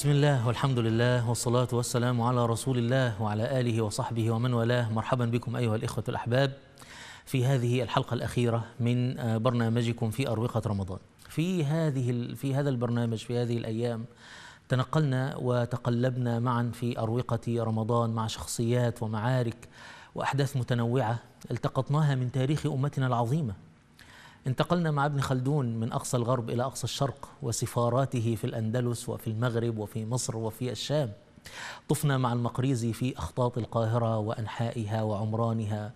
بسم الله والحمد لله والصلاة والسلام على رسول الله وعلى آله وصحبه ومن والاه مرحبا بكم أيها الإخوة الأحباب في هذه الحلقة الأخيرة من برنامجكم في أروقة رمضان في هذه في هذا البرنامج في هذه الأيام تنقلنا وتقلبنا معا في أروقة رمضان مع شخصيات ومعارك وأحداث متنوعة التقطناها من تاريخ أمتنا العظيمة انتقلنا مع ابن خلدون من أقصى الغرب إلى أقصى الشرق وسفاراته في الأندلس وفي المغرب وفي مصر وفي الشام طفنا مع المقريزي في أخطاط القاهرة وأنحائها وعمرانها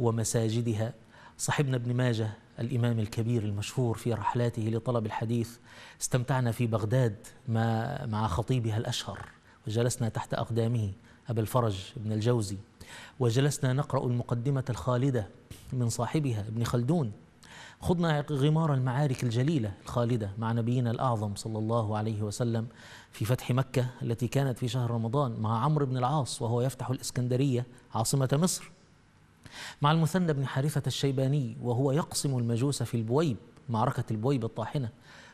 ومساجدها صاحبنا ابن ماجه الإمام الكبير المشهور في رحلاته لطلب الحديث استمتعنا في بغداد مع خطيبها الأشهر وجلسنا تحت أقدامه أبا الفرج ابن الجوزي وجلسنا نقرأ المقدمة الخالدة من صاحبها ابن خلدون خضنا غمار المعارك الجليلة الخالدة مع نبينا الأعظم صلى الله عليه وسلم في فتح مكة التي كانت في شهر رمضان مع عمرو بن العاص وهو يفتح الإسكندرية عاصمة مصر مع المثنى بن حارثة الشيباني وهو يقسم المجوس في البويب معركة البويب الطاحنة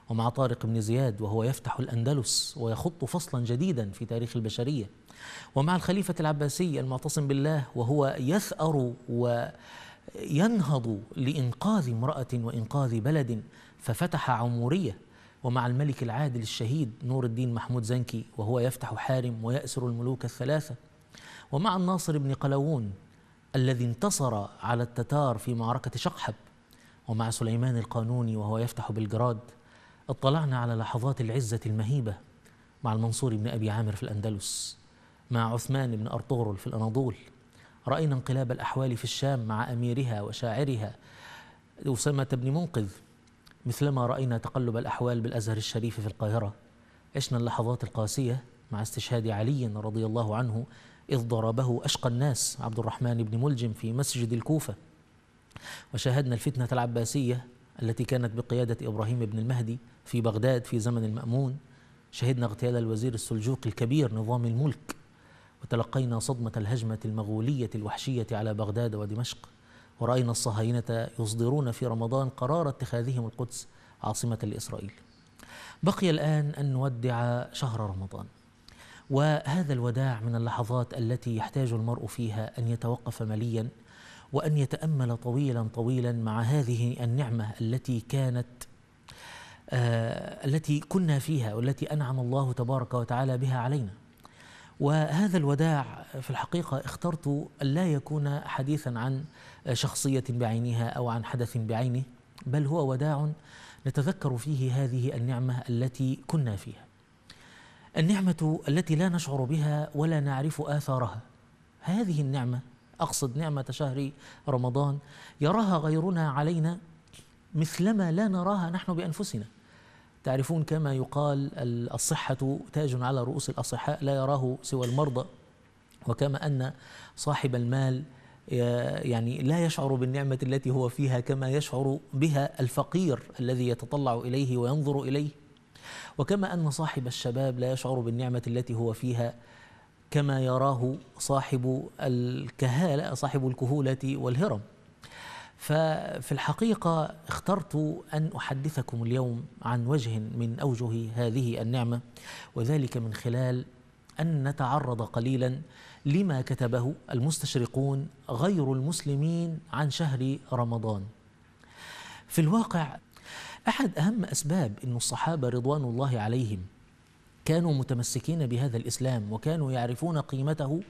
ومع طارق بن زياد وهو يفتح الأندلس ويخط فصلا جديدا في تاريخ البشرية ومع الخليفة العباسي المعتصم بالله وهو يثأر و ينهض لإنقاذ امرأة وإنقاذ بلد ففتح عمورية ومع الملك العادل الشهيد نور الدين محمود زنكي وهو يفتح حارم ويأسر الملوك الثلاثة ومع الناصر بن قلاوون الذي انتصر على التتار في معركة شقحب ومع سليمان القانوني وهو يفتح بالجراد اطلعنا على لحظات العزة المهيبة مع المنصور بن أبي عامر في الأندلس مع عثمان بن أرطغرل في الأناضول رأينا انقلاب الأحوال في الشام مع أميرها وشاعرها أسامة بن منقذ مثلما رأينا تقلب الأحوال بالأزهر الشريف في القاهرة عشنا اللحظات القاسية مع استشهاد علي رضي الله عنه إذ ضربه أشقى الناس عبد الرحمن بن ملجم في مسجد الكوفة وشاهدنا الفتنة العباسية التي كانت بقيادة إبراهيم بن المهدي في بغداد في زمن المأمون شهدنا اغتيال الوزير السلجوقي الكبير نظام الملك وتلقينا صدمة الهجمة المغولية الوحشية على بغداد ودمشق ورأينا الصهاينة يصدرون في رمضان قرار اتخاذهم القدس عاصمة لإسرائيل بقي الآن أن نودع شهر رمضان وهذا الوداع من اللحظات التي يحتاج المرء فيها أن يتوقف مليا وأن يتأمل طويلا طويلا مع هذه النعمة التي كانت آه التي كنا فيها والتي أنعم الله تبارك وتعالى بها علينا وهذا الوداع في الحقيقة اخترت لا يكون حديثا عن شخصية بعينها أو عن حدث بعينه بل هو وداع نتذكر فيه هذه النعمة التي كنا فيها النعمة التي لا نشعر بها ولا نعرف آثارها هذه النعمة أقصد نعمة شهر رمضان يراها غيرنا علينا مثلما لا نراها نحن بأنفسنا تعرفون كما يقال الصحة تاج على رؤوس الأصحاء لا يراه سوى المرضى وكما أن صاحب المال آه، يعني لا يشعر بالنعمة التي هو فيها كما يشعر بها الفقير الذي يتطلع إليه وينظر إليه وكما أن صاحب الشباب لا يشعر بالنعمة التي هو فيها كما يراه صاحب الكهالة صاحب الكهولة والهرم ففي الحقيقة اخترت أن أحدثكم اليوم عن وجه من أوجه هذه النعمة وذلك من خلال أن نتعرض قليلا لما كتبه المستشرقون غير المسلمين عن شهر رمضان في الواقع أحد أهم أسباب أن الصحابة رضوان الله عليهم كانوا متمسكين بهذا الإسلام وكانوا يعرفون قيمته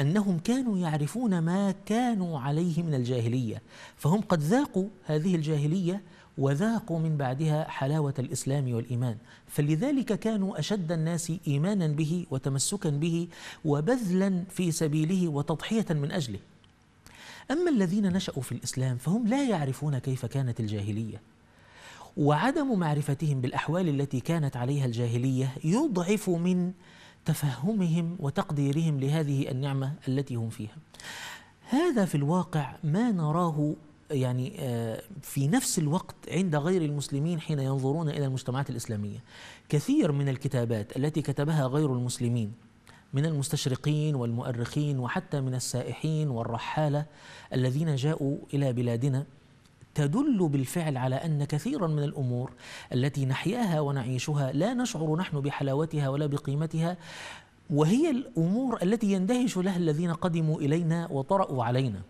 أنهم كانوا يعرفون ما كانوا عليه من الجاهلية فهم قد ذاقوا هذه الجاهلية وذاقوا من بعدها حلاوة الإسلام والإيمان فلذلك كانوا أشد الناس إيمانا به وتمسكا به وبذلا في سبيله وتضحية من أجله أما الذين نشأوا في الإسلام فهم لا يعرفون كيف كانت الجاهلية وعدم معرفتهم بالاحوال التي كانت عليها الجاهليه يضعف من تفهمهم وتقديرهم لهذه النعمه التي هم فيها. هذا في الواقع ما نراه يعني آه، في نفس الوقت عند غير المسلمين حين ينظرون الى المجتمعات الاسلاميه. كثير من الكتابات التي كتبها غير المسلمين من المستشرقين والمؤرخين وحتى من السائحين والرحاله الذين جاءوا الى بلادنا تدل بالفعل على ان كثيرا من الامور التي نحياها ونعيشها لا نشعر نحن بحلاوتها ولا بقيمتها وهي الامور التي يندهش لها الذين قدموا الينا وطرأوا علينا.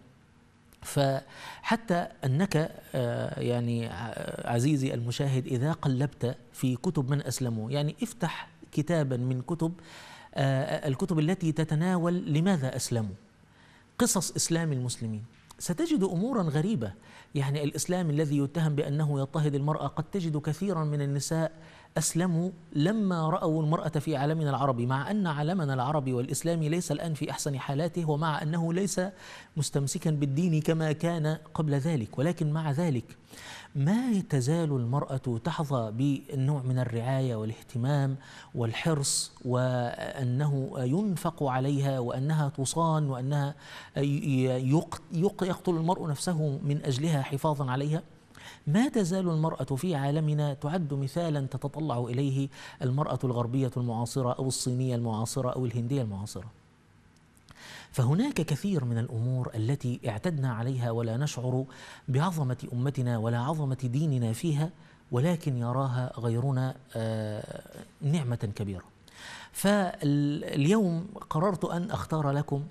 فحتى انك آه، يعني آه، عزيزي المشاهد اذا قلبت في كتب من اسلموا، يعني افتح كتابا من كتب آه، الكتب التي تتناول لماذا اسلموا؟ قصص اسلام المسلمين، ستجد امورا غريبه يعني الإسلام الذي يتهم بأنه يضطهد المرأة قد تجد كثيرا من النساء أسلموا لما رأوا المرأة في عالمنا العربي مع أن عالمنا العربي والإسلامي ليس الآن في أحسن حالاته ومع أنه ليس مستمسكا بالدين كما كان قبل ذلك ولكن مع ذلك ما تزال المرأة تحظى بنوع من الرعاية والاهتمام والحرص وأنه ينفق عليها وأنها تصان وأنها يقتل المرء نفسه من أجلها حفاظا عليها ما تزال المرأة في عالمنا تعد مثالا تتطلع إليه المرأة الغربية المعاصرة أو الصينية المعاصرة أو الهندية المعاصرة فهناك كثير من الامور التي اعتدنا عليها ولا نشعر بعظمه امتنا ولا عظمه ديننا فيها ولكن يراها غيرنا آه، نعمه كبيره. فاليوم قررت ان اختار لكم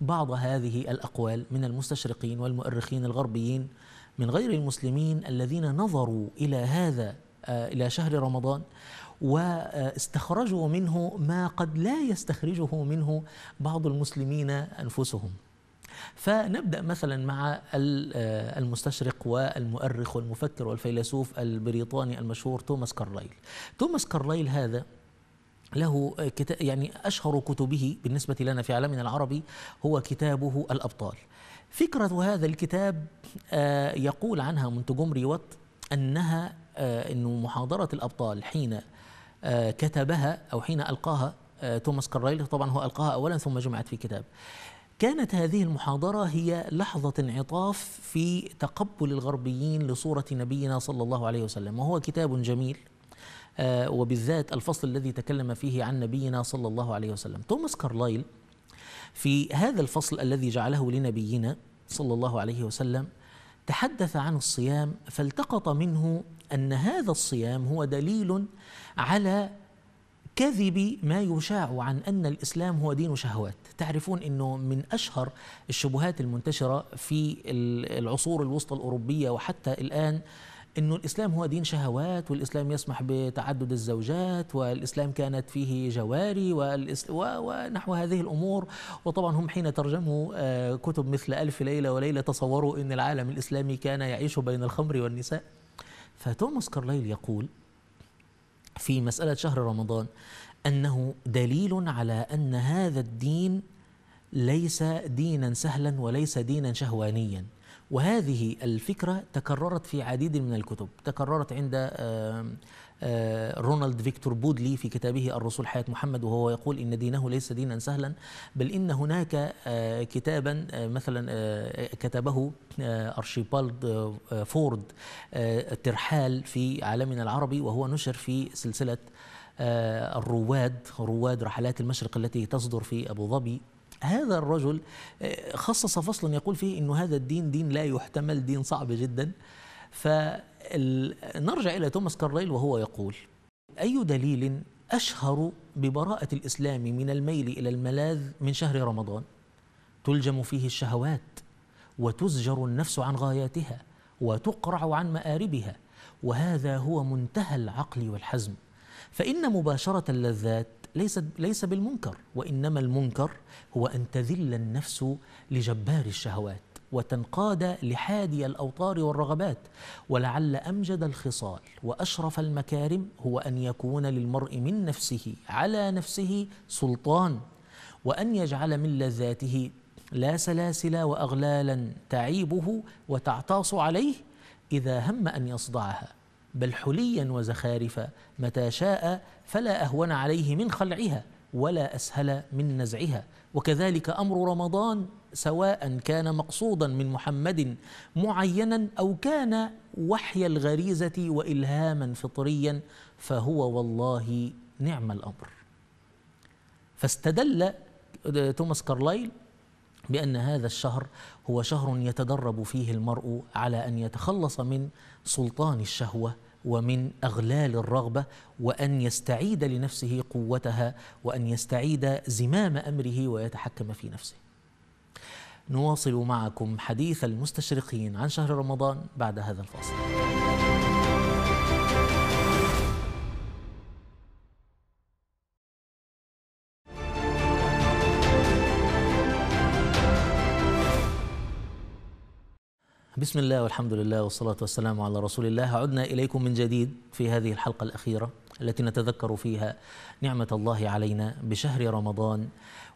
بعض هذه الاقوال من المستشرقين والمؤرخين الغربيين من غير المسلمين الذين نظروا إلى هذا آه، إلى شهر رمضان واستخرجوا منه ما قد لا يستخرجه منه بعض المسلمين أنفسهم فنبدأ مثلا مع آه، المستشرق والمؤرخ والمفكر والفيلسوف البريطاني المشهور توماس كارلايل توماس كارلايل هذا له كتاب يعني أشهر كتبه بالنسبة لنا في عالمنا العربي هو كتابه الأبطال فكرة هذا الكتاب آه، يقول عنها منتجم ريوت أنها آه، أنه محاضرة الأبطال حين آه، كتبها أو حين ألقاها توماس كارلايل طبعا هو ألقاها أولا ثم جمعت في كتاب كانت هذه المحاضرة هي لحظة انعطاف في تقبل الغربيين لصورة نبينا صلى الله عليه وسلم وهو كتاب جميل وبالذات الفصل الذي تكلم فيه عن نبينا صلى الله عليه وسلم توماس كارلايل في هذا الفصل الذي جعله لنبينا صلى الله عليه وسلم تحدث عن الصيام فالتقط منه ان هذا الصيام هو دليل على كذب ما يشاع عن ان الاسلام هو دين شهوات، تعرفون انه من اشهر الشبهات المنتشره في العصور الوسطى الاوروبيه وحتى الان أنه الإسلام هو دين شهوات والإسلام يسمح بتعدد الزوجات والإسلام كانت فيه جواري ونحو هذه الأمور وطبعا هم حين ترجموا آه، كتب مثل ألف ليلة وليلة تصوروا أن العالم الإسلامي كان يعيش بين الخمر والنساء فتوماس كارليل يقول في مسألة شهر رمضان أنه دليل على أن هذا الدين ليس دينا سهلا وليس دينا شهوانيا وهذه الفكرة تكررت في عديد من الكتب تكررت عند رونالد فيكتور بودلي في كتابه الرسول حياة محمد وهو يقول إن دينه ليس دينا سهلا بل إن هناك آه، كتابا آه، مثلا آه، كتبه أرشيبالد فورد الترحال في عالمنا العربي وهو نشر في سلسلة الرواد رواد رحلات المشرق التي تصدر في أبو ظبي هذا الرجل آه، خصص فصلا يقول فيه أن هذا الدين دين لا يحتمل دين صعب جدا فنرجع إلى توماس كارليل وهو يقول أي دليل أشهر ببراءة الإسلام من الميل إلى الملاذ من شهر رمضان تلجم فيه الشهوات وتزجر النفس عن غاياتها وتقرع عن مآربها وهذا هو منتهى العقل والحزم فإن مباشرة اللذات ليس ليس بالمنكر وانما المنكر هو ان تذل النفس لجبار الشهوات وتنقاد لحادي الاوطار والرغبات ولعل امجد الخصال واشرف المكارم هو ان يكون للمرء من نفسه على نفسه سلطان وان يجعل من لذاته لا سلاسل واغلالا تعيبه وتعتاص عليه اذا هم ان يصدعها بل حليا وزخارف متى شاء فلا أهون عليه من خلعها ولا أسهل من نزعها وكذلك أمر رمضان سواء كان مقصودا من محمد معينا أو كان وحي الغريزة وإلهاما فطريا فهو والله نعم الأمر فاستدل توماس كارلايل بأن هذا الشهر هو شهر يتدرب فيه المرء على أن يتخلص من سلطان الشهوة ومن اغلال الرغبه وان يستعيد لنفسه قوتها وان يستعيد زمام امره ويتحكم في نفسه. نواصل معكم حديث المستشرقين عن شهر رمضان بعد هذا الفاصل. بسم الله والحمد لله والصلاة والسلام على رسول الله عدنا إليكم من جديد في هذه الحلقة الأخيرة التي نتذكر فيها نعمة الله علينا بشهر رمضان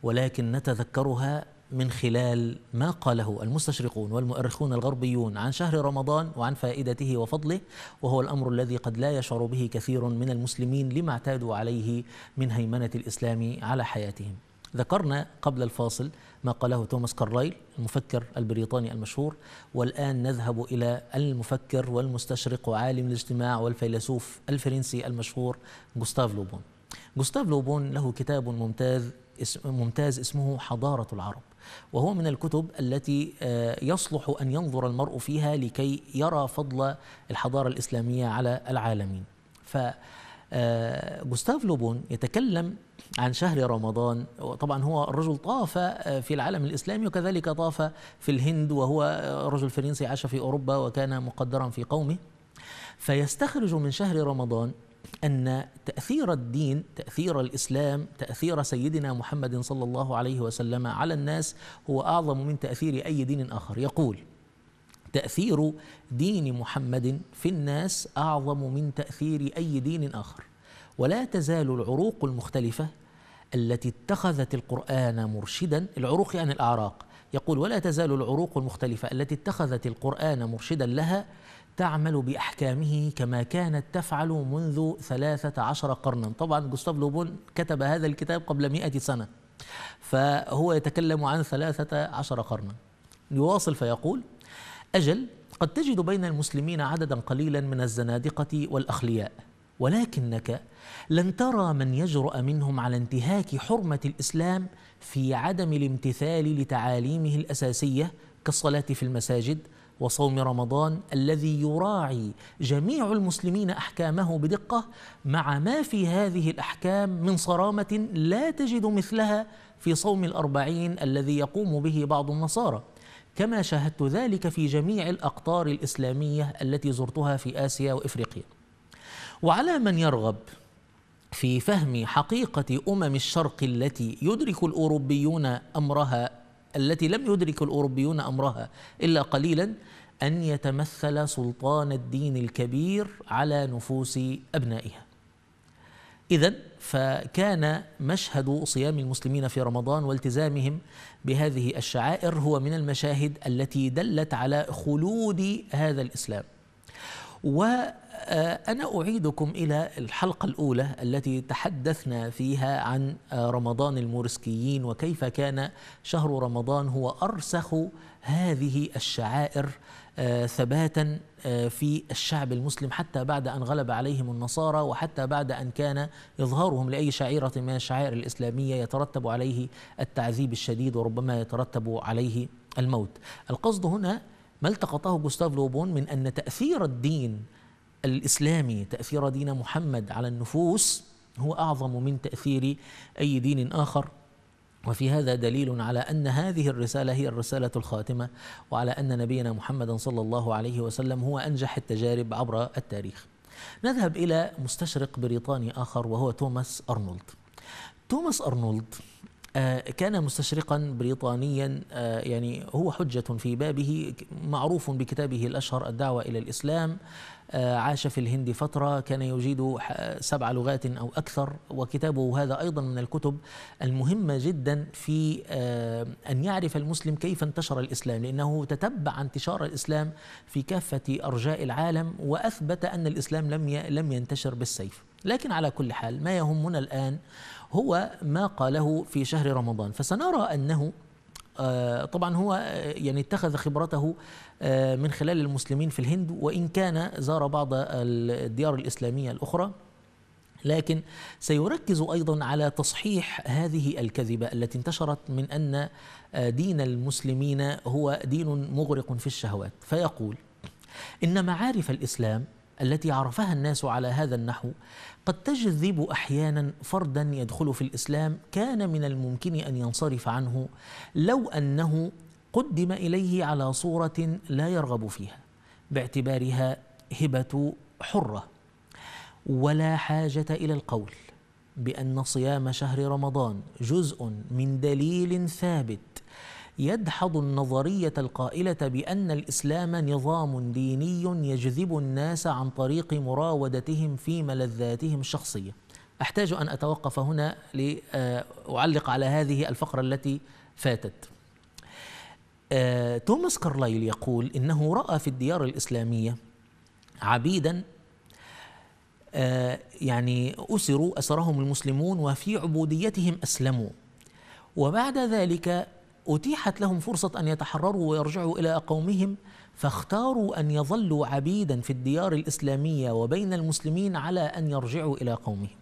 ولكن نتذكرها من خلال ما قاله المستشرقون والمؤرخون الغربيون عن شهر رمضان وعن فائدته وفضله وهو الامر الذي قد لا يشعر به كثير من المسلمين لما اعتادوا عليه من هيمنه الاسلام على حياتهم. ذكرنا قبل الفاصل ما قاله توماس كارلايل المفكر البريطاني المشهور والآن نذهب إلى المفكر والمستشرق وعالم الاجتماع والفيلسوف الفرنسي المشهور جوستاف لوبون جوستاف لوبون له كتاب ممتاز ممتاز اسمه حضارة العرب وهو من الكتب التي آه، يصلح أن ينظر المرء فيها لكي يرى فضل الحضارة الإسلامية على العالمين ف جوستاف آه، لوبون يتكلم عن شهر رمضان طبعا هو الرجل طاف في العالم الإسلامي وكذلك طاف في الهند وهو رجل فرنسي عاش في أوروبا وكان مقدرا في قومه فيستخرج من شهر رمضان أن تأثير الدين تأثير الإسلام تأثير سيدنا محمد صلى الله عليه وسلم على الناس هو أعظم من تأثير أي دين آخر يقول تأثير دين محمد في الناس أعظم من تأثير أي دين آخر ولا تزال العروق المختلفة التي اتخذت القرآن مرشدا العروق عن الأعراق يقول ولا تزال العروق المختلفة التي اتخذت القرآن مرشدا لها تعمل بأحكامه كما كانت تفعل منذ ثلاثة عشر قرنا طبعا جوستاف لوبون كتب هذا الكتاب قبل مئة سنة فهو يتكلم عن ثلاثة عشر قرنا يواصل فيقول أجل قد تجد بين المسلمين عددا قليلا من الزنادقة والأخلياء ولكنك لن ترى من يجرأ منهم على انتهاك حرمة الإسلام في عدم الامتثال لتعاليمه الأساسية كالصلاة في المساجد وصوم رمضان الذي يراعي جميع المسلمين احكامه بدقه مع ما في هذه الاحكام من صرامه لا تجد مثلها في صوم الاربعين الذي يقوم به بعض النصارى كما شاهدت ذلك في جميع الاقطار الاسلاميه التي زرتها في اسيا وافريقيا وعلى من يرغب في فهم حقيقة أمم الشرق التي يدرك الأوروبيون أمرها التي لم يدرك الأوروبيون أمرها إلا قليلا أن يتمثل سلطان الدين الكبير على نفوس أبنائها إذا فكان مشهد صيام المسلمين في رمضان والتزامهم بهذه الشعائر هو من المشاهد التي دلت على خلود هذا الإسلام و آه، أنا أعيدكم إلى الحلقة الأولى التي تحدثنا فيها عن آه، رمضان المورسكيين وكيف كان شهر رمضان هو أرسخ هذه الشعائر آه، ثباتا في الشعب المسلم حتى بعد أن غلب عليهم النصارى وحتى بعد أن كان إظهارهم لأي شعيرة من الشعائر الإسلامية يترتب عليه التعذيب الشديد وربما يترتب عليه الموت القصد هنا ما التقطه جوستاف لوبون من أن تأثير الدين الإسلامي تأثير دين محمد على النفوس هو أعظم من تأثير أي دين آخر وفي هذا دليل على أن هذه الرسالة هي الرسالة الخاتمة وعلى أن نبينا محمدا صلى الله عليه وسلم هو أنجح التجارب عبر التاريخ نذهب إلى مستشرق بريطاني آخر وهو توماس أرنولد توماس أرنولد آه، كان مستشرقا بريطانيا آه، يعني هو حجة في بابه معروف بكتابه الأشهر الدعوة إلى الإسلام آه، عاش في الهند فترة كان يجيد سبع لغات أو أكثر وكتابه هذا أيضا من الكتب المهمة جدا في أن يعرف المسلم كيف انتشر الإسلام لأنه تتبع انتشار الإسلام في كافة أرجاء العالم وأثبت أن الإسلام لم لم ينتشر بالسيف لكن على كل حال ما يهمنا الآن هو ما قاله في شهر رمضان فسنرى أنه آه، طبعا هو آه، يعني اتخذ خبرته آه، من خلال المسلمين في الهند وإن كان زار بعض الديار الإسلامية الأخرى لكن سيركز ايضا على تصحيح هذه الكذبه التي انتشرت من ان دين المسلمين هو دين مغرق في الشهوات فيقول ان معارف الاسلام التي عرفها الناس على هذا النحو قد تجذب احيانا فردا يدخل في الاسلام كان من الممكن ان ينصرف عنه لو انه قدم اليه على صوره لا يرغب فيها باعتبارها هبه حره ولا حاجه الى القول بان صيام شهر رمضان جزء من دليل ثابت يدحض النظرية القائلة بأن الإسلام نظام ديني يجذب الناس عن طريق مراودتهم في ملذاتهم الشخصية أحتاج أن أتوقف هنا لأعلق على هذه الفقرة التي فاتت آه، توماس كارلايل يقول إنه رأى في الديار الإسلامية عبيدا آه، يعني أسروا أسرهم المسلمون وفي عبوديتهم أسلموا وبعد ذلك أتيحت لهم فرصة أن يتحرروا ويرجعوا إلى قومهم فاختاروا أن يظلوا عبيدا في الديار الإسلامية وبين المسلمين على أن يرجعوا إلى قومهم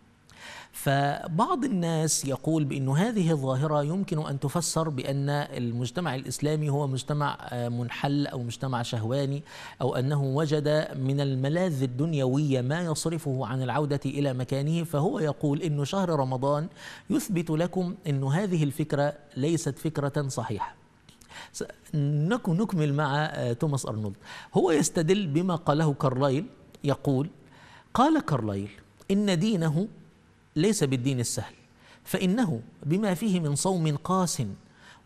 فبعض الناس يقول بأن هذه الظاهرة يمكن أن تفسر بأن المجتمع الإسلامي هو مجتمع آه، منحل أو مجتمع شهواني أو أنه وجد من الملاذ الدنيوية ما يصرفه عن العودة إلى مكانه فهو يقول أن شهر رمضان يثبت لكم أن هذه الفكرة ليست فكرة صحيحة نكمل مع آه، توماس أرنولد هو يستدل بما قاله كارلايل يقول قال كارلايل إن دينه ليس بالدين السهل فإنه بما فيه من صوم قاس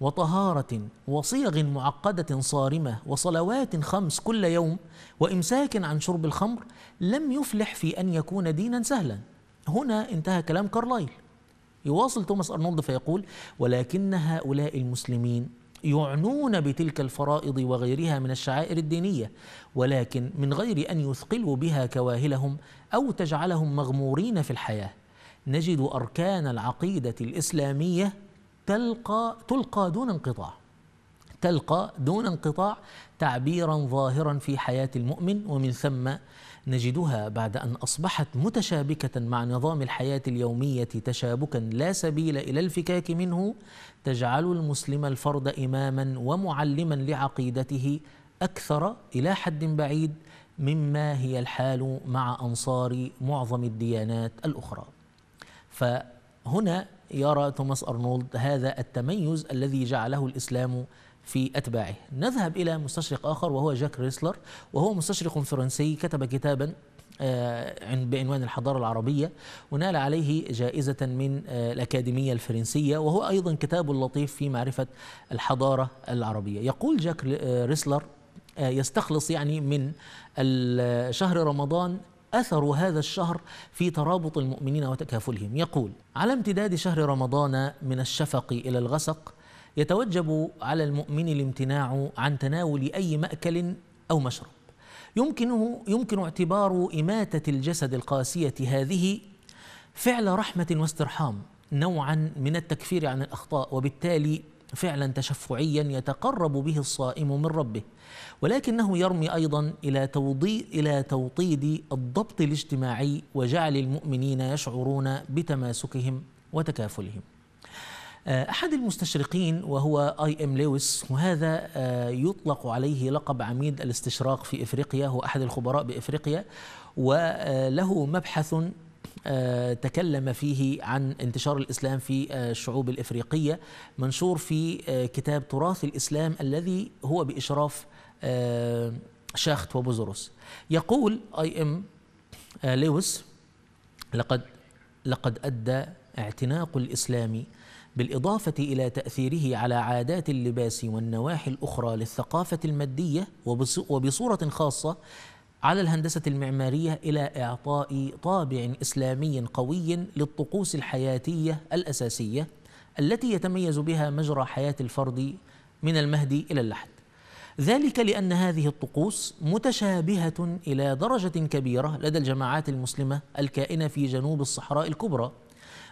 وطهارة وصيغ معقدة صارمة وصلوات خمس كل يوم وإمساك عن شرب الخمر لم يفلح في أن يكون دينا سهلا هنا انتهى كلام كارلايل يواصل توماس أرنولد فيقول ولكن هؤلاء المسلمين يعنون بتلك الفرائض وغيرها من الشعائر الدينية ولكن من غير أن يثقلوا بها كواهلهم أو تجعلهم مغمورين في الحياة نجد أركان العقيدة الإسلامية تلقى تلقى دون انقطاع تلقى دون انقطاع تعبيرا ظاهرا في حياة المؤمن ومن ثم نجدها بعد أن أصبحت متشابكة مع نظام الحياة اليومية تشابكا لا سبيل إلى الفكاك منه تجعل المسلم الفرد إماما ومعلما لعقيدته أكثر إلى حد بعيد مما هي الحال مع أنصار معظم الديانات الأخرى فهنا يرى توماس أرنولد هذا التميز الذي جعله الإسلام في أتباعه نذهب إلى مستشرق آخر وهو جاك ريسلر وهو مستشرق فرنسي كتب كتابا آه، بعنوان الحضارة العربية ونال عليه جائزة من آه، الأكاديمية الفرنسية وهو أيضا كتاب لطيف في معرفة الحضارة العربية يقول جاك آه، ريسلر يستخلص يعني من شهر رمضان أثر هذا الشهر في ترابط المؤمنين وتكافلهم يقول على امتداد شهر رمضان من الشفق إلى الغسق يتوجب على المؤمن الامتناع عن تناول أي مأكل أو مشرب يمكنه يمكن اعتبار إماتة الجسد القاسية هذه فعل رحمة واسترحام نوعا من التكفير عن الأخطاء وبالتالي فعلا تشفعيا يتقرب به الصائم من ربه ولكنه يرمي ايضا الى توضيء الى توطيد الضبط الاجتماعي وجعل المؤمنين يشعرون بتماسكهم وتكافلهم آه، أحد المستشرقين وهو آي إم لويس وهذا آه، يطلق عليه لقب عميد الاستشراق في إفريقيا هو أحد الخبراء بإفريقيا وله مبحث آه، تكلم فيه عن انتشار الإسلام في آه، الشعوب الإفريقية منشور في آه، كتاب تراث الإسلام الذي هو بإشراف شاخت وبوزروس يقول اي ام لويس لقد لقد ادى اعتناق الاسلام بالاضافه الى تاثيره على عادات اللباس والنواحي الاخرى للثقافه الماديه وبصوره خاصه على الهندسة المعمارية إلى إعطاء طابع إسلامي قوي للطقوس الحياتية الأساسية التي يتميز بها مجرى حياة الفرد من المهد إلى اللحد ذلك لأن هذه الطقوس متشابهة إلى درجة كبيرة لدى الجماعات المسلمة الكائنة في جنوب الصحراء الكبرى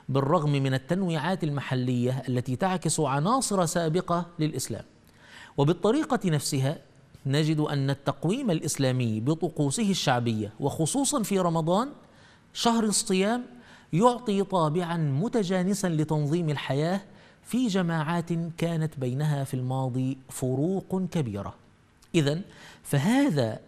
بالرغم من التنويعات المحلية التي تعكس عناصر سابقة للإسلام وبالطريقة نفسها نجد أن التقويم الإسلامي بطقوسه الشعبية وخصوصا في رمضان شهر الصيام يعطي طابعا متجانسا لتنظيم الحياة في جماعات كانت بينها في الماضي فروق كبيرة إذا فهذا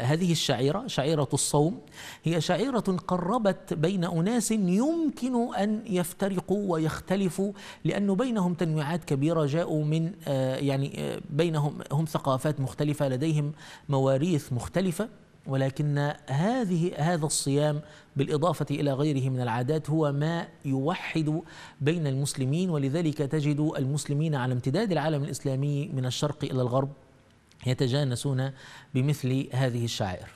هذه الشعيرة شعيرة الصوم هي شعيرة قربت بين أناس يمكن أن يفترقوا ويختلفوا لأن بينهم تنويعات كبيرة جاءوا من آه، يعني آه، بينهم هم ثقافات مختلفة لديهم مواريث مختلفة ولكن هذه هذا الصيام بالإضافة إلى غيره من العادات هو ما يوحد بين المسلمين ولذلك تجد المسلمين على امتداد العالم الإسلامي من الشرق إلى الغرب يتجانسون بمثل هذه الشعائر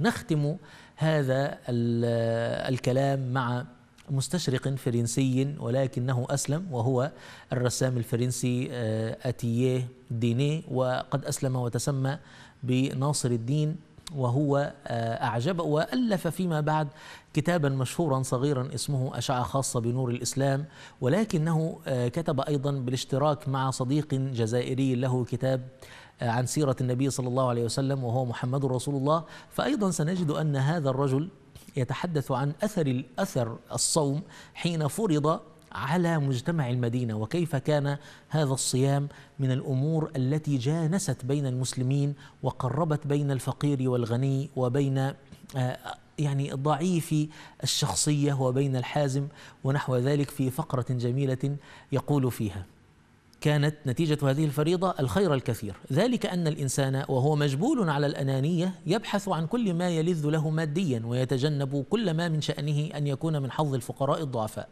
نختم هذا الكلام مع مستشرق فرنسي ولكنه أسلم وهو الرسام الفرنسي آه، أتييه ديني وقد أسلم وتسمى بناصر الدين وهو آه، أعجب وألف فيما بعد كتابا مشهورا صغيرا اسمه أشعة خاصة بنور الإسلام ولكنه آه، كتب أيضا بالاشتراك مع صديق جزائري له كتاب آه، عن سيرة النبي صلى الله عليه وسلم وهو محمد رسول الله فأيضا سنجد أن هذا الرجل يتحدث عن أثر الأثر الصوم حين فرض على مجتمع المدينة وكيف كان هذا الصيام من الأمور التي جانست بين المسلمين وقربت بين الفقير والغني وبين آه، يعني ضعيف الشخصية وبين الحازم ونحو ذلك في فقرة جميلة يقول فيها كانت نتيجة هذه الفريضة الخير الكثير ذلك أن الإنسان وهو مجبول على الأنانية يبحث عن كل ما يلذ له ماديا ويتجنب كل ما من شأنه أن يكون من حظ الفقراء الضعفاء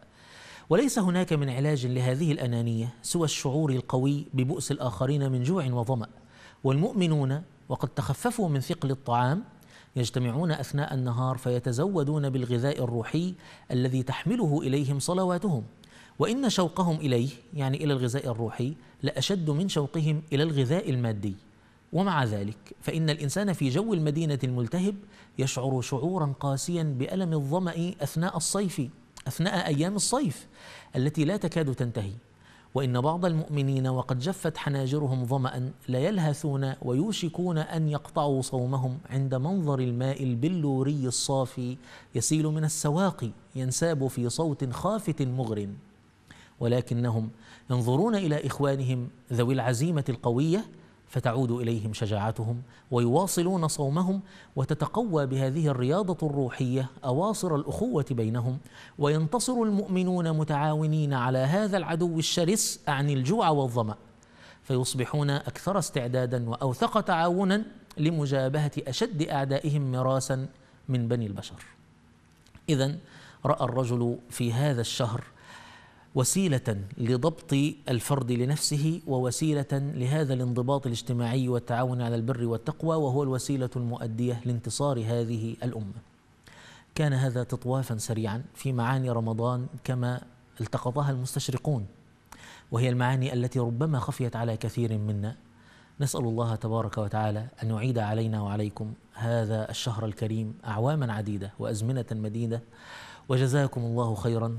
وليس هناك من علاج لهذه الأنانية سوى الشعور القوي ببؤس الآخرين من جوع وظمأ والمؤمنون وقد تخففوا من ثقل الطعام يجتمعون أثناء النهار فيتزودون بالغذاء الروحي الذي تحمله إليهم صلواتهم وإن شوقهم إليه يعني إلى الغذاء الروحي لأشد من شوقهم إلى الغذاء المادي ومع ذلك فإن الإنسان في جو المدينة الملتهب يشعر شعورا قاسيا بألم الظمأ أثناء الصيف أثناء أيام الصيف التي لا تكاد تنتهي وإن بعض المؤمنين وقد جفت حناجرهم ظمأ ليلهثون ويوشكون أن يقطعوا صومهم عند منظر الماء البلوري الصافي يسيل من السواقي ينساب في صوت خافت مغر ولكنهم ينظرون إلى إخوانهم ذوي العزيمة القوية فتعود اليهم شجاعتهم ويواصلون صومهم وتتقوى بهذه الرياضه الروحيه اواصر الاخوه بينهم وينتصر المؤمنون متعاونين على هذا العدو الشرس اعني الجوع والظما فيصبحون اكثر استعدادا واوثق تعاونا لمجابهه اشد اعدائهم مراسا من بني البشر اذا راى الرجل في هذا الشهر وسيلة لضبط الفرد لنفسه ووسيلة لهذا الانضباط الاجتماعي والتعاون على البر والتقوى وهو الوسيلة المؤدية لانتصار هذه الأمة كان هذا تطوافا سريعا في معاني رمضان كما التقطها المستشرقون وهي المعاني التي ربما خفيت على كثير منا نسأل الله تبارك وتعالى أن يعيد علينا وعليكم هذا الشهر الكريم أعواما عديدة وأزمنة مديدة وجزاكم الله خيرا